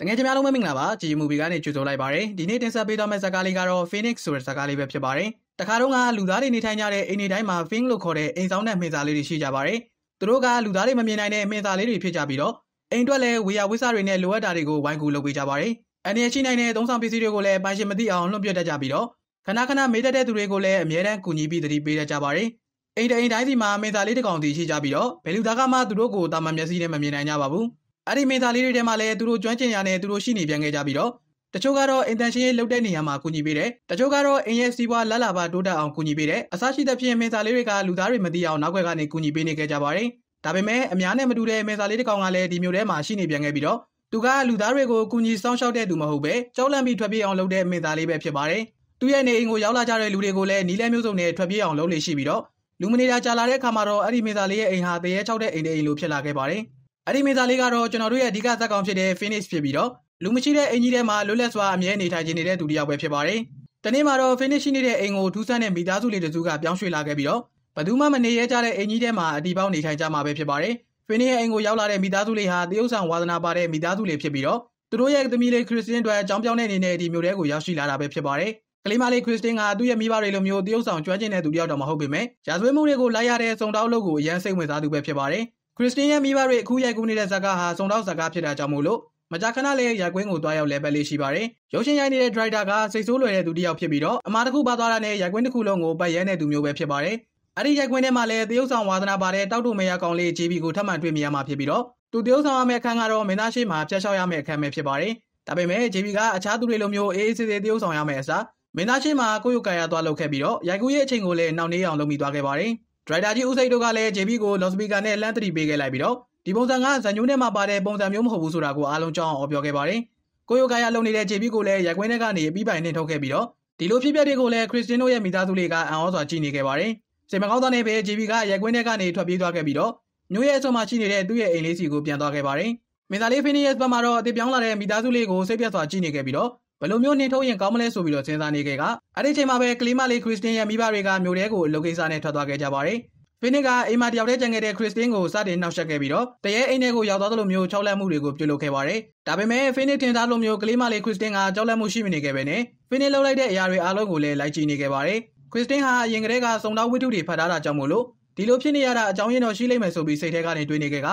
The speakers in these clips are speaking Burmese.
တကယ်ကြများလုံးပဲမင်္ဂလာပါဂျီမူဘီကနေကြိုဆိုလိုက်ပါရယ်ဒီနေ့တင်ဆက်ပေးသွားမယ့်ဇာတ်ကားလေးကတော့ Phoenix ဆိုတဲ့ဇာတ်ကားလေးပဲဖြစ်ပါတယ်တခါတော့ကလူသားတွေနေထိုင်ကြတဲ့အိမ်တွေတိုင်းမှာ Phoenix လို့ခေါ်တဲ့အိမ်ဆောင်တဲ့မှင်သားလေးတွေရှိကြပါတယ်သူတို့ကလူသားတွေမမြင်နိုင်တဲ့မှင်သားလေးတွေဖြစ်ကြပြီးတော့အိမ်အတွက်လည်းဝေယဝိဆတွေနဲ့လိုအပ်တာတွေကိုဝိုင်းကူလုပ်ပေးကြပါတယ်အနေနဲ့ရှိနိုင်တဲ့သုံးဆောင်ပစ္စည်းတွေကိုလည်းပိုင်ရှင်မသိအောင်လွှင့်ပြတတ်ကြပြီးတော့ခဏခဏမေးတတ်တဲ့သူတွေကိုလည်းအမြဲတမ်းကူညီပြီးတတိပေးတတ်ကြပါတယ်အိမ်တိုင်းတိုင်းစီမှာမှင်သားလေးတစ်ကောင်စီရှိကြပြီးတော့ဘယ်လူသားကမှသူတို့ကိုတာမန်မျက်စိနဲ့မမြင်နိုင်ကြပါဘူးအဲ့ဒီမိသားလေးတွေထဲမှာလည်းသူတို့ကျွမ်းကျင်ရတဲ့သူတို့ရှိနေပြန်ခဲ့ကြပြီးတော့တချို့ကတော့အိမ်တန်ရှင်ရေးလုပ်တဲ့နေရာမှာကူညီပေးတယ်တချို့ကတော့အိမ်ရဲ့စီးပွားလလပါတိုးတက်အောင်ကူညီပေးတယ်အစားရှိသဖြင့်မိသားလေးတွေကလူသားတွေမသိအောင်နောက်ွယ်ကနေကူညီပေးနေခဲ့ကြပါတယ်ဒါပေမဲ့အများနဲ့မတူတဲ့မိသားလေးတစ်ကောင်ကလည်းဒီမျိုးထဲမှာရှိနေပြန်ခဲ့ပြီးတော့သူကလူသားတွေကိုကူညီစောင့်ရှောက်တဲ့သူမဟုတ်ပဲကြောက်လန့်ပြီးထွက်ပြေးအောင်လုပ်တဲ့မိသားလေးပဲဖြစ်ပါတယ်သူရဲ့နေအိမ်ကိုရောက်လာကြတဲ့လူတွေကိုလည်းနီးလဲမျိုးစုံနဲ့ထွက်ပြေးအောင်လုပ်လေရှိပြီးတော့လူမနေတာကြာလာတဲ့အခါမှာတော့အဲ့ဒီမိသားလေးရဲ့အိမ်ဟာတရေချောက်တဲ့အိမ်တအိမ်လိုဖြစ်လာခဲ့ပါတယ်အဲ့ဒီမိသားလေးကတော့ကျွန်တော်တို့ရဲ့အဓိကဇာတ်ကောင်ဖြစ်တဲ့ Phoenix ဖြစ်ပြီးတော့လူမရှိတဲ့အင်ကြီးထဲမှာလွတ်လပ်စွာအမြဲနေထိုင်နေတဲ့သူတစ်ယောက်ပဲဖြစ်ပါတယ်။တနေ့မှာတော့ Phoenix ရှိနေတဲ့အိမ်ကိုထူးဆန်းတဲ့မိသားစုလေးတစုကပြောင်းရွှေ့လာခဲ့ပြီးတော့ဘသူမှမနေရကြတဲ့အင်ကြီးထဲမှာအတီးပေါင်းနေထိုင်ကြမှာပဲဖြစ်ပါတယ်။ဖိနီရဲ့အိမ်ကိုရောက်လာတဲ့မိသားစုလေးဟာတရုတ်ဆောင်ဝါသနာပါတဲ့မိသားစုလေးဖြစ်ပြီးတော့သူတို့ရဲ့သမီးလေးခရစ်စတင်အတွက်အကြောင်းပြောင်းတဲ့အနေနဲ့ဒီမျိုးတဲကိုရောက်ရှိလာတာပဲဖြစ်ပါတယ်။ကလေးမလေးခရစ်စတင်ကသူ့ရဲ့မိဘတွေလိုမျိုးတရုတ်ဆောင်ကျွမ်းကျင်တဲ့သူတယောက်တော့မဟုတ်ပေမဲ့ရာဇဝဲမှုတွေကိုလိုက်ရတဲ့စုံတောက်အလုပ်ကိုအရန်စိတ်ဝင်စားသူပဲဖြစ်ပါတယ်။ခရစ်စတင်ရဲ့မိဘတွေအခုရိုက်ကူးနေတဲ့ဇာကားဟာစုံတော့ဇာကားဖြစ်တာကြောင့်မို့လို့မကြာခဏလေးရိုက်ကွင်းကိုတွားရောက်လဲပတ်လေးရှိပါတယ်။ရုပ်ရှင်ရိုက်နေတဲ့ဒရိုက်တာကစိတ်ဆိုးလွယ်တဲ့သူတစ်ယောက်ဖြစ်ပြီးတော့အမားတစ်ခုပါသွားတာနဲ့ရိုက်ကွင်းတစ်ခုလုံးကိုပတ်ရဲတဲ့သူမျိုးပဲဖြစ်ပါတယ်။အဲ့ဒီရိုက်ကွင်းထဲမှာလည်းတရုတ်ဆောင်ဝါသနာပါတဲ့တောက်တူမရကောင်လေး JB ကိုထပ်မံတွေ့မြင်ရမှာဖြစ်ပြီးတော့သူတရုတ်ဆောင်ရမယ့်အခန်းကတော့မင်းသားရှိမှပြတ်လျှောက်ရမယ့်အခန်းပဲဖြစ်ပါတယ်။ဒါပေမဲ့ JB ကအခြားသူတွေလိုမျိုးအေးအေးဆေးဆေးတရုတ်ဆောင်ရမယ့်အစားမင်းသားရှိမှကိုယ့်ရုပ်ကာယသွားလုပ်ခဲ့ပြီးတော့ရိုက်ကူးရဲ့အချိန်ကိုလည်းနှောင့်နှေးအောင်လုပ်မိသွားခဲ့ပါတယ်။ဒရိုက်တာကြီးဦးစိတ်တို့ကလည်း JB ကိုလော်စပီကာနဲ့လှမ်းသတိပေးခဲ့လိုက်ပြီးတော့ဒီပုံစံကဇန်ညိုးထဲမှာပါတဲ့ပုံစံမျိုးမဟုတ်ဘူးဆိုတာကိုအားလုံးကြောင်းအောင်ပြောခဲ့ပါတယ်။ကိုယိုကာယာလုံနေတဲ့ JB ကိုလည်းရိုက်ခွင်းထဲကနေပြီးပိုင်နှင်ထုတ်ခဲ့ပြီးတော့ဒီလိုဖြစ်ပျက်တွေကိုလည်းခရစ်စတင်တို့ရဲ့မိသားစုလေးကအံ့ဩစွာကြည့်နေခဲ့ပါတယ်။စေမကောင်းသားနဲ့ပဲ JB ကရိုက်ခွင်းထဲကနေထွက်ပြေးသွားခဲ့ပြီးတော့မျိုးရဲ့အဆုံမှာရှိနေတဲ့သူ့ရဲ့အိမ်လေးစီကိုပြန်သွားခဲ့ပါတယ်။မင်သားလေးဖီနီယက်စ်ဘက်မှာတော့အသေးပြောင်းလာတဲ့မိသားစုလေးကိုစိတ်ပြတ်စွာကြည့်နေခဲ့ပြီးတော့ဘယ်လိုမျိုးနှင်ထုတ်ရင်ကောင်းမလဲဆိုပြီးတော့စဉ်းစားနေခဲ့ကအဲ့ဒီချိန်မှာပဲကလီမာလီခရစ်စတင်ရဲ့မိဘတွေကမြို့ထဲကိုအလုပ်ကိစ္စနဲ့ထွက်သွားခဲ့ကြပါတယ်။ဖိနစ်ကအိမ်မှာတယောက်တည်းကျန်ခဲ့တဲ့ခရစ်စတင်ကိုစတင်နှောက်ယှက်ခဲ့ပြီးတော့တရဲအိမ်ထဲကိုရောက်သွားသလိုမျိုးခြောက်လန့်မှုတွေကိုပြုလုပ်ခဲ့ပါတယ်။ဒါပေမဲ့ဖိနစ်တင်သားလိုမျိုးကလီမာလီခရစ်စတင်ကကြောက်လန့်မှုရှိနေခဲ့ပဲနဲ့ဖိနစ်လှုပ်လိုက်တဲ့အရာတွေအားလုံးကိုလည်းလိုက်ကြည့်နေခဲ့ပါတယ်။ခရစ်စတင်ဟာအရင်ကတည်းကစုံတော်ဝိတုတွေဖတ်ထားတာကြောင့်မို့လို့ဒီလိုဖြစ်နေရတာအကြောင်းရင်းတော့ရှိလိမ့်မယ်ဆိုပြီးစိတ်ထဲကနေတွေးနေခဲ့က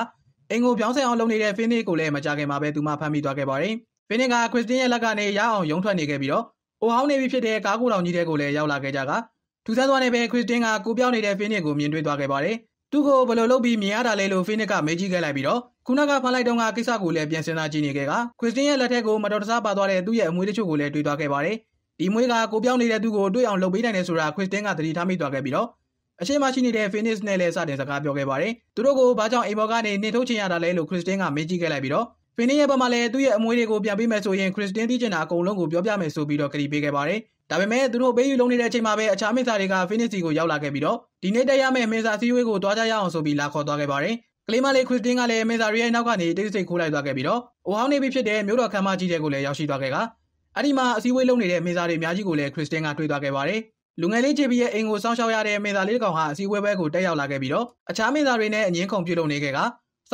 အင်ကိုပြောင်းဆင်အောင်လုပ်နေတဲ့ဖိနစ်ကိုလည်းမကြခင်မှာပဲသူမှဖမ်းမိသွားခဲ့ပါတယ်။ဘင်နီဂါခရစ်စတင်ရဲ့လက်ကနေရအောင်ရုံထွက်နေခဲ့ပြီးတော့အိုဟောင်းနေပြီဖြစ်တဲ့ကားကိုတောင်ကြီးတဲ့ကိုလည်းရောက်လာခဲ့ကြကထူဆန်းစွာနဲ့ပဲခရစ်စတင်ကကိုပြောင်းနေတဲ့ဖင်းနစ်ကိုမြင်တွေ့သွားခဲ့ပါတယ်။သူ့ကိုဘယ်လိုလုပ်ပြီးမြင်ရတာလဲလို့ဖင်းနစ်ကမေးကြည့်ခဲ့လိုက်ပြီးတော့ခုနကဖမ်းလိုက်တော့ကကိစ္စကိုလည်းပြန်စဉ်းစားကြည့်နေခဲ့ကခရစ်စတင်ရဲ့လက်ထက်ကိုမတော်တဆပါသွားတဲ့သူ့ရဲ့အမွေတချို့ကိုလည်းတွေ့သွားခဲ့ပါတယ်။ဒီမွေးကကိုပြောင်းနေတဲ့သူ့ကိုတွေ့အောင်လုပ်ပေးနိုင်တယ်ဆိုတာခရစ်စတင်ကသတိထားမိသွားခဲ့ပြီးတော့အရှိမရှိနေတဲ့ Phoenix နဲ့လည်းစတင်စကားပြောခဲ့ပါတယ်။သူတို့ကိုဘာကြောင့်အိမ်ဘော်ကနေနှင်ထုတ်ချင်ရတာလဲလို့ Christine ကမေးကြည့်ခဲ့လိုက်ပြီးတော့။ဖီနီရဲ့ဘက်မှာလည်းသူ့ရဲ့အမွေတွေကိုပြန်ပေးမယ်ဆိုရင်ခရစ်စတင်သိချင်တာအကုန်လုံးကိုပြောပြမယ်ဆိုပြီးတော့ကတိပေးခဲ့ပါတယ်။ဒါပေမဲ့သူတို့ပေးယူလုံးနေတဲ့အချိန်မှာပဲအခြားမင်းသားတွေကဖီနီစီကိုရောက်လာခဲ့ပြီးတော့ဒီနေ့တက်ရမယ့်မင်းသားစည်းဝေးကိုတွားကြရအောင်ဆိုပြီးလာခေါ်သွားခဲ့ပါတယ်။ကလေးမလေးခရစ်စတင်ကလည်းမင်းသားရဲ့နောက်ကနေတိတ်ဆိတ်ခိုးလိုက်သွားခဲ့ပြီးတော့အိုဟောင်းနေပြီဖြစ်တဲ့မြို့တော်ခမ်းမကြီးတဲ့ကိုလည်းရောက်ရှိသွားခဲ့ကအဲ့ဒီမှာအစည်းအဝေးလုပ်နေတဲ့မင်းသားတွေအများကြီးကိုလည်းခရစ်စတင်ကတွေ့သွားခဲ့ပါတယ်။လူငယ်လေး JB ရဲ့အိမ်ကိုစောင့်ရှောက်ရတဲ့မင်းသားလေးတစ်ကောင်ဟာအစည်းအဝေးပွဲကိုတက်ရောက်လာခဲ့ပြီးတော့အခြားမင်းသားတွေနဲ့အငင်းခုန်ပြုလုပ်နေခဲ့က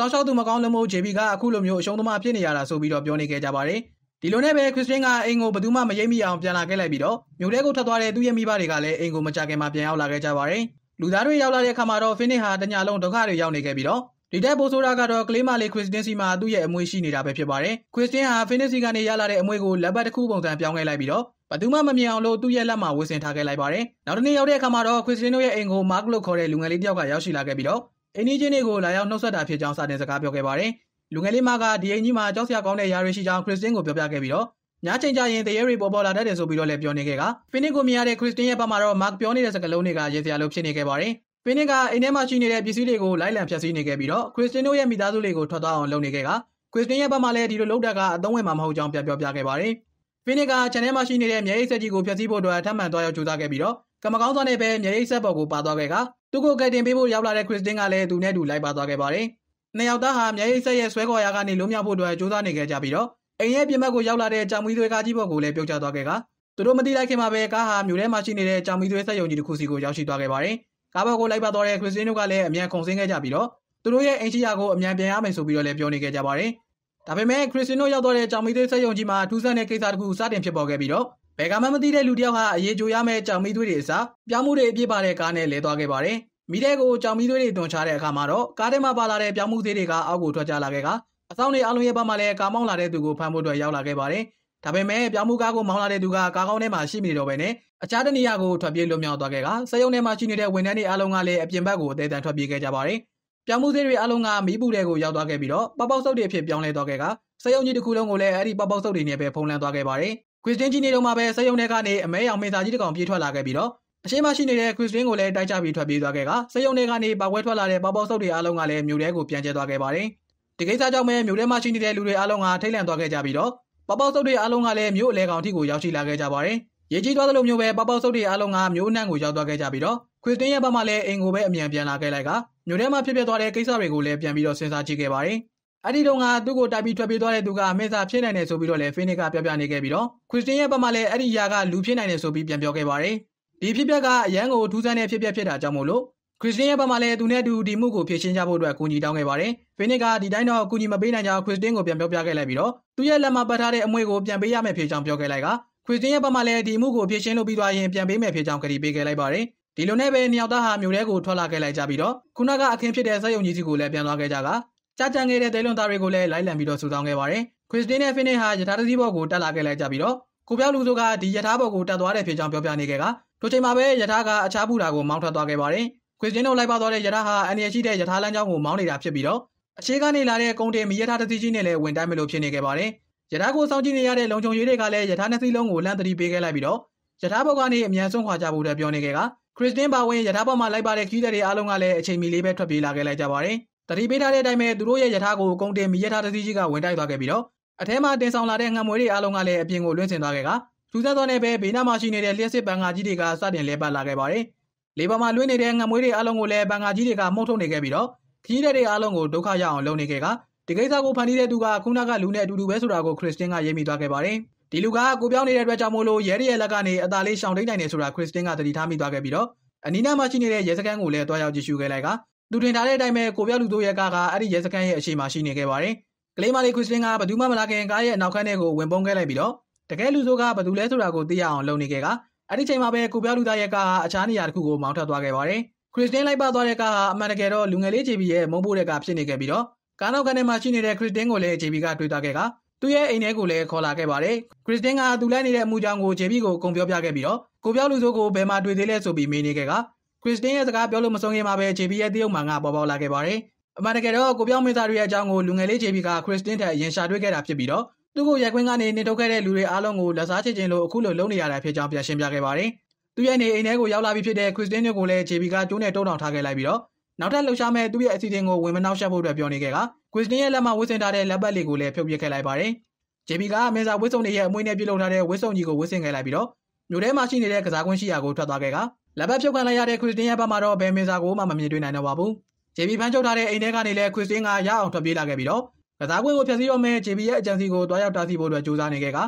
စောင်းရှောက်သူမကောင်းလို့မို့ JB ကအခုလိုမျိုးအရှုံးသမားဖြစ်နေရတာဆိုပြီးတော့ပြောနေခဲ့ကြပါတယ်။ဒီလိုနဲ့ပဲခရစ်စတင်ကအိမ်ကိုဘယ်သူမှမယိမ့်မိအောင်ပြန်လာခဲ့လိုက်ပြီးတော့မြို့ထဲကိုထွက်သွားတဲ့သူ့ရဲ့မိဘတွေကလည်းအိမ်ကိုမကြခင်မှာပြန်ရောက်လာခဲ့ကြပါတယ်။လူသားတွေရောက်လာတဲ့အခါမှာတော့ Phoenix ဟာတညာလုံးဒုက္ခတွေရောက်နေခဲ့ပြီးတော့ဒီတက်ပိုဆိုတာကတော့ကလေးမလေးခရစ်စတင်စီမှာသူ့ရဲ့အမွေရှိနေတာပဲဖြစ်ပါတယ်။ခရစ်စတင်ဟာ Phoenix စီကနေရလာတဲ့အမွေကိုလက်ပတ်တစ်ခုပုံစံပြောင်းခဲ့လိုက်ပြီးတော့ဘသူမှမမြင်အောင်လို့သူ့ရဲ့လက်မှာဝေဆင်ထားခဲ့လိုက်ပါတယ်။နောက်တစ်နေ့ရောက်တဲ့အခါမှာတော့ခရစ်စတင်တို့ရဲ့အိမ်ကို Mark လို့ခေါ်တဲ့လူငယ်လေးတစ်ယောက်ကရောက်ရှိလာခဲ့ပြီးတော့အိမ်နီးချင်းတွေကိုလာရောက်နှုတ်ဆက်တာဖြစ်ကြောင်းစာတင်စကားပြောခဲ့ပါတယ်။လူငယ်လေးမကဒီအိမ်ကြီးမှာကြောက်စရာကောင်းတဲ့ယာရီရှိကြောင်းခရစ်စတင်ကိုပြောပြခဲ့ပြီးတော့ညချင်းကြရင်တရေတွေပေါ်ပေါ်လာတတ်တယ်ဆိုပြီးတော့လည်းပြောနေခဲ့ကဖီနစ်ကိုမြင်ရတဲ့ခရစ်စတင်ရဲ့ဘက်မှာတော့မာပြောနေတဲ့စကားလုံးတွေကရေစရာလိုဖြစ်နေခဲ့ပါတယ်။ဖီနစ်ကအိမ်ထဲမှာရှိနေတဲ့ပစ္စည်းတွေကိုလိုက်လံဖျက်ဆီးနေခဲ့ပြီးတော့ခရစ်စတင်တို့ရဲ့မိသားစုတွေကိုထွက်သွားအောင်လုပ်နေခဲ့ကခရစ်စတင်ရဲ့ဘက်မှာလည်းဒီလိုလုပ်တာကအသုံးဝင်မှာမဟုတ်ကြောင်းပြန်ပြောပြခဲ့ပါတယ်။ဖီနစ်က channel မှာရှိနေတဲ့မြေအိတ်ဆက်ကြီးကိုဖျက်ဆီးဖို့အတွက်ထပ်မံသွားရောက်ကြိုးစားခဲ့ပြီးတော့ကမကောင်းစွာနဲ့ပဲမြေအိတ်ဆက်ပေါ်ကိုပါသွားခဲ့ကသူ့ကိုကယ်တင်ပေးဖို့ရောက်လာတဲ့ခရစ်စတင်ကလည်းသူနဲ့အတူလိုက်ပါသွားခဲ့ပါတယ်။နှစ်ယောက်သားဟာမျက်ရည်ဆက်ရဲ့ဆွဲခေါ်ရာကနေလွတ်မြောက်ဖို့အတွက်ကြိုးစားနေခဲ့ကြပြီးတော့အိမ်ရဲ့ပြင်ဘက်ကိုရောက်လာတဲ့ကြောင်မီးသွေးကားကြီးပေါ်ကိုလည်းပြုတ်ကျသွားခဲ့ကသူတို့မသိလိုက်ခင်မှာပဲကားဟာမြို့ထဲမှာရှိနေတဲ့ကြောင်မီးသွေးဆက်ယုံကြီးတစ်ခုစီကိုရောက်ရှိသွားခဲ့ပါတယ်။ကားပေါ်ကိုလိုက်ပါသွားတဲ့ခရစ်စတင်တို့ကလည်းအမြန်ခုန်ဆင်းခဲ့ကြပြီးတော့သူတို့ရဲ့အိမ်ရှိရာကိုအမြန်ပြန်ရမယ်ဆိုပြီးတော့လည်းပြောနေခဲ့ကြပါတယ်။ဒါပေမဲ့ခရစ်စတင်တို့ရောက်သွားတဲ့ကြောင်မီးသွေးဆက်ယုံကြီးမှာထူးဆန်းတဲ့ကိစ္စတစ်ခုစတင်ဖြစ်ပေါ်ခဲ့ပြီးတော့ဘယ်ကမှမသိတဲ့လူတယောက်ဟာအရေးကြိုရမဲ့ကြောင်မီးသွေးတွေအစားပြောင်းမှုတွေအပြည့်ပါတဲ့ကားနဲ့လဲသွားခဲ့ပါတယ်။မိတဲ့ကိုကြောင်မီးသွေးတွေတွန်ချတဲ့အခါမှာတော့ကားထဲမှာပါလာတဲ့ပြောင်းမှုသေးတွေကအောက်ကိုထွက်ကျလာခဲ့ကအဆောင်တွေအလုံးရဲ့ဘက်မှာလည်းကားမောင်းလာတဲ့သူကိုဖမ်းဖို့အတွက်ရောက်လာခဲ့ပါတယ်။ဒါပေမဲ့ပြောင်းမှုကားကိုမောင်းလာတဲ့သူကကားကောင်းထဲမှာရှိမနေတော့ဘဲနဲ့အခြားတနေရာကိုထွက်ပြေးလွတ်မြောက်သွားခဲ့ကစရုံထဲမှာရှိနေတဲ့ဝန်ထမ်းတွေအလုံးကလည်းအပြင်ဘက်ကိုအသေးအံထွက်ပြေးခဲ့ကြပါတယ်။ပြောင်းမှုသေးတွေအလုံးကမီးပူတွေကိုရောက်သွားခဲ့ပြီးတော့ပပောက်ဆုပ်တွေဖြစ်ပြောင်းလဲသွားခဲ့ကစရုံကြီးတစ်ခုလုံးကိုလည်းအဲ့ဒီပပောက်ဆုပ်တွေနဲ့ပဲဖုံးလန်းသွားခဲ့ပါတယ်။။ Christine ကြီးနေတော့မှပဲစက်ရုံထဲကနေအမဲရောင်မင်စာကြီးတစ်ကောင်ပြေးထွက်လာခဲ့ပြီးတော့အရှိမရှိနေတဲ့ Christine ကိုလည်းတိုက်ချပြီးထွက်ပြေးသွားခဲ့ကစက်ရုံထဲကနေပါပွဲထွက်လာတဲ့ပေါပေါဆုပ်တွေအားလုံးကလည်းမြို့ထဲကိုပြန်ကျဲသွားခဲ့ပါတယ်။ဒီကိစ္စကြောင့်ပဲမြို့ထဲမှာရှိနေတဲ့လူတွေအားလုံးကထိတ်လန့်သွားခဲ့ကြပြီးတော့ပေါပေါဆုပ်တွေအားလုံးကလည်းမြို့အလဲကောင်ထိကိုရောက်ရှိလာခဲ့ကြပါတယ်။ရေကြီးသွားသလိုမျိုးပဲပေါပေါဆုပ်တွေအားလုံးကမြို့အနှံ့ကိုရောက်သွားခဲ့ကြပြီးတော့ Christine ရဲ့ဘက်မှလည်းအိမ်ကိုပဲအမြန်ပြန်လာခဲ့လိုက်ကမြို့ထဲမှာဖြစ်ပျက်သွားတဲ့ကိစ္စတွေကိုလည်းပြန်ပြီးတော့စဉ်းစားကြည့်ခဲ့ပါတယ်။အဲ့ဒီတော့ကသူ့ကိုတိုက်ပြီးထွက်ပြေးသွားတဲ့သူကအမေစာဖြစ်နိုင်တယ်ဆိုပြီးတော့လည်းဖိနစ်ကပြောပြနေခဲ့ပြီးတော့ခရစ်စတင်ရဲ့ဘက်မှလည်းအဲ့ဒီယာကလူဖြစ်နိုင်တယ်ဆိုပြီးပြန်ပြောခဲ့ပါတယ်။ဒီဖြစ်ပျက်ကအရန်ကိုထူးဆန်းတဲ့ဖြစ်ပျက်ဖြစ်တာကြောင့်မို့လို့ခရစ်စတင်ရဲ့ဘက်မှလည်းသူနဲ့တူဒီမှုကိုဖြည့်ရှင်းကြဖို့အတွက်ကူညီတောင်းခဲ့ပါတယ်။ဖိနစ်ကဒီတိုင်းတော့ကူညီမပေးနိုင်ကြအောင်ခရစ်စတင်ကိုပြန်ပြောပြခဲ့လိုက်ပြီးတော့သူ့ရဲ့လက်မှာပတ်ထားတဲ့အမွေကိုပြန်ပေးရမယ်ဖြေကြောင်းပြောခဲ့လိုက်ကခရစ်စတင်ရဲ့ဘက်မှလည်းဒီမှုကိုဖြည့်ရှင်းလုပ်ပြီးသွားရင်ပြန်ပေးမယ်ဖြေကြောင်းကတိပေးခဲ့လိုက်ပါတယ်။ဒီလိုနဲ့ပဲနှစ်ယောက်သားဟာမြို့ထဲကိုထွက်လာခဲ့လိုက်ကြပြီးတော့ခုနကအခင်းဖြစ်တဲ့စက်ယုံကြီးစီကိုလည်းပြန်သွားခဲ့ကြတာကြာကြံခဲ့တဲ့ဒဲလွန်သားတွေကိုလည်းလိုက်လံပြီးတော့စုဆောင်ခဲ့ပါတယ်။ခရစ်စတင်းနဲ့ဖင်နေဟာယထာတစည်းဘော်ကိုတက်လာခဲ့လိုက်ကြပြီးတော့ကိုပြောက်လူစုကဒီယထာဘော်ကိုတက်သွားတဲ့ဖြစ်ကြောင်းပြောပြနေခဲ့ကတို့ချိန်မှာပဲယထာကအခြားဘူးတာကိုမောင်းထွက်သွားခဲ့ပါတယ်။ခရစ်စတင်းတို့လိုက်ပါသွားတဲ့ယထာဟာအန်ရရှိတဲ့ယထာလမ်းကြောင်းကိုမောင်းနေတာဖြစ်ပြီးတော့အခြေကနေလာတဲ့ကုန်တင်မီယထာတစည်းကြီးနဲ့လည်းဝင်တိုက်မလို့ဖြစ်နေခဲ့ပါတယ်။ယထာကိုစောင့်ကြည့်နေရတဲ့လုံခြုံရေးတွေကလည်းယထာနှစ်စီးလုံးကိုလှမ်းသတိပေးခဲ့လိုက်ပြီးတော့ယထာဘော်ကနေအမြန်ဆုံးခွာကြဖို့တည်းပြောနေခဲ့ကခရစ်စတင်းပါဝင်ယထာဘော်မှာလိုက်ပါတဲ့ခီးတဲ့တွေအားလုံးကလည်းအချိန်မီလေးပဲထွက်ပြေးလာခဲ့လိုက်ကြပါတယ်တတိပေးထားတဲ့အတိုင်းပဲသူတို့ရဲ့ယထာကိုကုန်တင်မီယထာတစီကြီးကဝင်တိုက်သွားခဲ့ပြီးတော့အထဲမှာတင်ဆောင်လာတဲ့ငမွေတွေအားလုံးကလည်းအပြင်ကိုလွင့်ဆင်သွားခဲ့ကထူးဆန်းသောနဲ့ပဲဘေးနားမှာရှိနေတဲ့လျှက်စစ်ပန်ကာကြီးတွေကစတင်လဲပတ်လာခဲ့ပါတယ်။လေပေါ်မှာလွင့်နေတဲ့ငမွေတွေအားလုံးကိုလည်းပန်ကာကြီးတွေကမှုန့်ထုတ်နေခဲ့ပြီးတော့ခီးတဲ့တွေအားလုံးကိုဒုက္ခရအောင်လုပ်နေခဲ့ကဒီကိစ္စကိုဖန်တီးတဲ့သူကခုနကလူနဲ့အတူတူပဲဆိုတာကိုခရစ်စတင်ကရေးမိသွားခဲ့ပါတယ်။ဒီလူကကိုပြောင်းနေတဲ့အတွက်ကြောင့်မို့လို့ရဲရဲလက်ကနေအသာလေးရှောင်တိတ်နိုင်နေဆိုတာခရစ်စတင်ကသတိထားမိသွားခဲ့ပြီးတော့အနီးနားမှာရှိနေတဲ့ရဲစခန်းကိုလည်းတွားရောက်ကြည့်ရှုခဲ့လိုက်ကလူတင်ထားတဲ့အတိုင်းပဲကိုပြလူတို့ရဲ့ကားကအဲ့ဒီရဲစခန်းရဲ့အရှိမရှိနေခဲ့ပါတယ်။ကလေးမလေးခရစ်စတင်ကဘသူမှမလာခင်ကားရဲ့နောက်ခန်းထဲကိုဝင်ပုန်းခဲ့လိုက်ပြီးတော့တကယ်လူစိုးကဘသူလဲဆိုတာကိုသိရအောင်လုပ်နေခဲ့ကအဲ့ဒီချိန်မှာပဲကိုပြလူသားရဲ့ကားဟာအခြားနေရာတစ်ခုကိုမောင်းထွက်သွားခဲ့ပါတယ်။ခရစ်စတင်လိုက်ပါသွားတဲ့ကားဟာအမှန်တကယ်တော့လူငယ်လေး JB ရဲ့မုန်းပိုးတဲ့ကားဖြစ်နေခဲ့ပြီးတော့ကားနောက်ခန်းထဲမှာရှိနေတဲ့ခရစ်စတင်ကိုလည်း JB ကတွေ့သွားခဲ့ကသူ့ရဲ့အိမ်ထဲကိုလည်းခေါ်လာခဲ့ပါတယ်။ခရစ်စတင်ကသူ့လိုက်နေတဲ့အမှုကြောင့်ကို JB ကိုကုန်ပြောပြခဲ့ပြီးတော့ကိုပြောလူစိုးကိုဘယ်မှာတွေ့သေးလဲဆိုပြီးမေးနေခဲ့ကခရစ်စတင်ရဲ့စကားပြောလို့မဆုံးခင်မှာပဲ JB ရဲ့တရုတ်မှန်ကပေါ်ပေါက်လာခဲ့ပါတယ်။အမှန်တကယ်တော့ကိုပြောင်းမင်းသားတွေရဲ့အကြောင်းကိုလူငယ်လေး JB ကခရစ်စတင်ထက်ရင်ရှာတွေ့ခဲ့တာဖြစ်ပြီးတော့သူ့ကိုရက်ခွင်းကနေနှင်ထုတ်ခဲ့တဲ့လူတွေအားလုံးကိုလက်စားချေခြင်းလို့အခုလိုလုပ်နေရတာဖြစ်ကြောင်းပြန်ရှင်းပြခဲ့ပါတယ်။သူ့ရဲ့နေအိမ်ထဲကိုရောက်လာပြီးဖြစ်တဲ့ခရစ်စတင်တို့ကိုလည်း JB ကကျိုးနဲ့တုံးတောင်ထားခဲ့လိုက်ပြီးတော့နောက်ထပ်လှုပ်ရှားမဲ့သူ့ရဲ့အစီအစဉ်ကိုဝင်မနှောက်ယှက်ဖို့အတွက်ပြောနေခဲ့ကခရစ်စတင်ရဲ့လက်မှဝှေ့ဆင်ထားတဲ့လက်ပတ်လေးကိုလည်းဖြုတ်ပစ်ခဲ့လိုက်ပါတယ်။ JB ကမင်းစာဝှေ့ဆုံတွေရဲ့အမွှေးနဲ့ပြုတ်လုံထားတဲ့ဝှေ့ဆုံကြီးကိုဝှေ့ဆင်ခဲ့လိုက်ပြီးတော့မြို့ထဲမှာရှိနေတဲ့ကစားကွင်းရှိရာကိုထွက်သွားခဲ့ကလက်ပတ်ဖြုတ်ခံလိုက်ရတဲ့ခရစ်တင်ရဲ့ဘက်မှာတော့ဘယ်မင်စာကိုမှမမြင်တွေ့နိုင်တော့ပါဘူး။ JB ဖမ်းချုပ်ထားတဲ့အိမ်ထဲကနေလည်းခရစ်တင်ကရအောင်ထွက်ပြေးလာခဲ့ပြီးတော့ကစားကွင်းကိုဖျက်ဆီးတော့မဲ့ JB ရဲ့အကြံစီကိုတွားရောက်တားဆီးဖို့အတွက်ကြိုးစားနေခဲ့က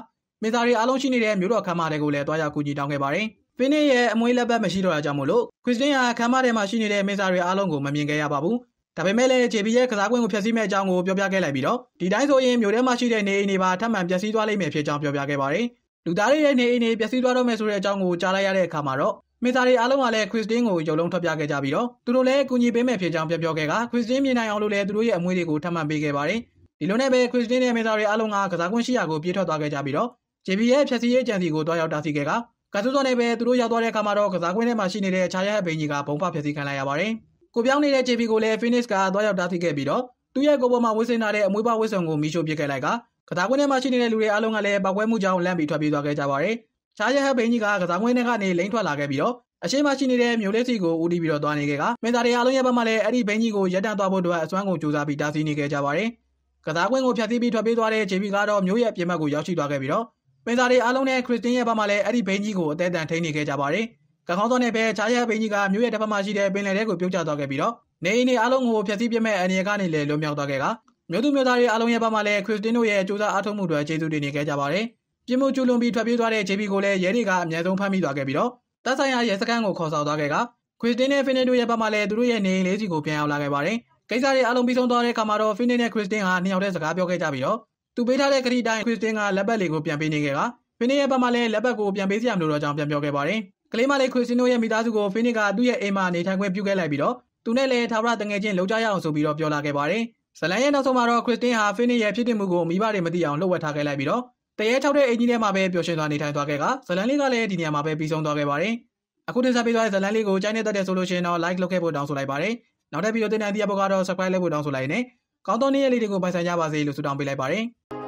မင်စာတွေအားလုံးရှိနေတဲ့မြို့တော်ခမ်းမတွေကိုလည်းတွားရောက်ကူညီတောင်းခဲ့ပါတယ်။ဖင်းနေရဲ့အမွေးလက်ပတ်မရှိတော့တာကြောင့်မို့လို့ခရစ်တင်ဟာခမ်းမထဲမှာရှိနေတဲ့မင်စာတွေအားလုံးကိုမမြင်ခဲ့ရပါဘူး။ဒါပေမဲ့လည်း JB ရဲ့ကစားကွင်းကိုဖျက်ဆီးမဲ့အကြောင်းကိုပြောပြခဲ့လိုက်ပြီးတော့ဒီတိုင်းဆိုရင်မြို့ထဲမှာရှိတဲ့နေအိမ်တွေပါထပ်မံပျက်စီးသွားလိမ့်မယ်ဖြစ်ကြောင်းပြောပြခဲ့ပါတယ်။လူသားတွေရဲ့နေအိမ်တွေပျက်စီးသွားတော့မယ်ဆိုတဲ့အကြောင်းကိုကြားလိုက်ရတဲ့အခါမှာတော့မိသားတွေအားလုံးကလည်းခရစ်စတင်းကိုယုံလုံးထွက်ပြခဲ့ကြပြီးတော့သူတို့လည်းအကူအညီပေးမယ်ဖြစ်ကြောင်းပြောပြောခဲ့ကခရစ်စတင်းမြင်နိုင်အောင်လို့လည်းသူတို့ရဲ့အမွေတွေကိုထပ်မံပေးခဲ့ပါတယ်။ဒီလိုနဲ့ပဲခရစ်စတင်းရဲ့မိသားတွေအားလုံးကကစားကွင်းရှိရာကိုပြေးထွက်သွားခဲ့ကြပြီးတော့ JB ရဲ့ဖြည့်ဆည်းရေးအကြံစီကိုတွားရောက်တားဆီးခဲ့ကကဆူစောနဲ့ပဲသူတို့ရောက်သွားတဲ့အခါမှာတော့ကစားကွင်းထဲမှာရှိနေတဲ့ခြားရဟဘိန်ကြီးကဘုံဖဖြည့်ဆည်းခံလိုက်ရပါတယ်။ကိုပြောင်းနေတဲ့ JB ကိုလည်း Phoenix ကတွားရောက်တားဆီးခဲ့ပြီးတော့သူ့ရဲ့ကိုပေါ်မှာဝှေ့ဆင်ထားတဲ့အမွေးပါဝှေ့ဆောင်ကိုမီးရှို့ပစ်ခဲ့လိုက်ကကစားကွင်းထဲမှာရှိနေတဲ့လူတွေအားလုံးကလည်းပောက်ကွဲမှုကြောင့်လန့်ပြီးထွက်ပြေးသွားခဲ့ကြပါတယ်။ချားရဟတ်ဘိန်းကြီးကကစားကွင်းထဲကနေလိမ့်ထွက်လာခဲ့ပြီးတော့အရှိမရှိနေတဲ့မျိုးလေးစီကိုဦးတည်ပြီးတော့သွားနေခဲ့ကမင်းသားတွေအားလုံးရဲ့ဘက်မှလည်းအဲ့ဒီဘိန်းကြီးကိုရပ်တန့်သွားဖို့အတွက်အစွမ်းကုန်ကြိုးစားပြီးတားဆီးနေခဲ့ကြပါတယ်။ကစားကွင်းကိုဖျက်ဆီးပြီးထွက်ပြေးသွားတဲ့ဂျေဘီကတော့မျိုးရဲ့ပြင်ဘက်ကိုရောက်ရှိသွားခဲ့ပြီးတော့မင်းသားတွေအားလုံးနဲ့ခရစ်တင်ရဲ့ဘက်မှလည်းအဲ့ဒီဘိန်းကြီးကိုအသေးအံထိန်းနေခဲ့ကြပါတယ်။ကကောင်းသောနဲ့ပဲချားရဟတ်ဘိန်းကြီးကမျိုးရဲ့တစ်ဖက်မှာရှိတဲ့ပင်လယ်ထဲကိုပြုတ်ကျသွားခဲ့ပြီးတော့နေအိမ်တွေအားလုံးကိုဖျက်ဆီးပြမဲ့အနေရကနေလည်းလွန်မြောက်သွားခဲ့ကမြို့သူမြို့သားတွေအားလုံးရဲ့ဘက်မှလည်းခရစ်စတင်တို့ရဲ့စူးစမ်းအားထုတ်မှုတွေကျေးဇူးတင်နေခဲ့ကြပါတယ်။ပြင်းမှုကျူးလွန်ပြီးထွက်ပြေးသွားတဲ့ JB ကိုလည်းရဲတွေကအမြဲဆုံးဖမ်းမိသွားခဲ့ပြီးတော့တပ်ဆိုင်ရာရဲစခန်းကိုခေါ်ဆောင်သွားခဲ့ကခရစ်စတင်နဲ့ဖင်နစ်တို့ရဲ့ဘက်မှလည်းသူတို့ရဲ့နေအိမ်လေးစီကိုပြန်ရောက်လာခဲ့ပါတယ်။ကိစ္စတွေအားလုံးပြီးဆုံးသွားတဲ့အခါမှာတော့ဖင်နစ်နဲ့ခရစ်စတင်ဟာနှစ်ယောက်တည်းစကားပြောခဲ့ကြပြီးတော့သူပေးထားတဲ့ကတိတိုင်းခရစ်စတင်ကလက်ပတ်လေးကိုပြန်ပေးနေခဲ့ကဖင်နစ်ရဲ့ဘက်မှလည်းလက်ပတ်ကိုပြန်ပေးစရာမလိုတော့ကြောင်းပြန်ပြောခဲ့ပါတယ်။ကလေးမလေးခရစ်စတင်တို့ရဲ့မိသားစုကိုဖင်နစ်ကသူ့ရဲ့အိမ်မှာနေထိုင်ခွင့်ပြုခဲ့လိုက်ပြီးတော့သူနဲ့လည်းသာဝရတငယ်ချင်းလောက်ကြရအောင်ဆိုပြီးတော့ပြောလာခဲ့ပါတယ်။ဇလန်ရဲ့နောက်ဆုံးမှာတော့ခရစ်တင်ဟာဖိနစ်ရဲ့ဖြစ်တင်မှုကိုမိဘတွေမသိအောင်လှုပ်ဝက်ထားခဲ့လိုက်ပြီးတော့တရေ၆တဲ့အင်ဂျင်ထဲမှာပဲပျော်ရွှင်စွာနေထိုင်သွားခဲ့ကဇလန်လေးကလည်းဒီနေရာမှာပဲပြီးဆုံးသွားခဲ့ပါတယ်။အခုတင်ဆက်ပေးသွားတဲ့ဇလန်လေးကိုကြိုက်နေတတ်တဲ့ဆိုလို့ရှိရင်တော့ like လုပ်ခဲ့ဖို့တောင်းဆိုလိုက်ပါတယ်။နောက်ထပ်ဗီဒီယိုတင်တဲ့ဒီအပေါ်ကတော့ subscribe လုပ်ဖို့တောင်းဆိုလိုက်နေ။ကောင်းသောနေ့ရက်လေးတွေကိုပိုင်ဆိုင်ကြပါစေလို့ဆုတောင်းပေးလိုက်ပါတယ်။